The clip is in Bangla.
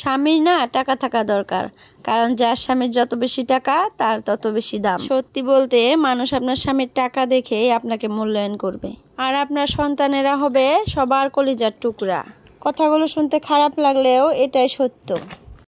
স্বামীর না টাকা থাকা দরকার কারণ যার স্বামীর যত বেশি টাকা তার তত বেশি দাম সত্যি বলতে মানুষ আপনার স্বামীর টাকা দেখে আপনাকে মূল্যায়ন করবে আর আপনার সন্তানেরা হবে সবার কলিজার টুকরা কথাগুলো শুনতে খারাপ লাগলেও এটাই সত্য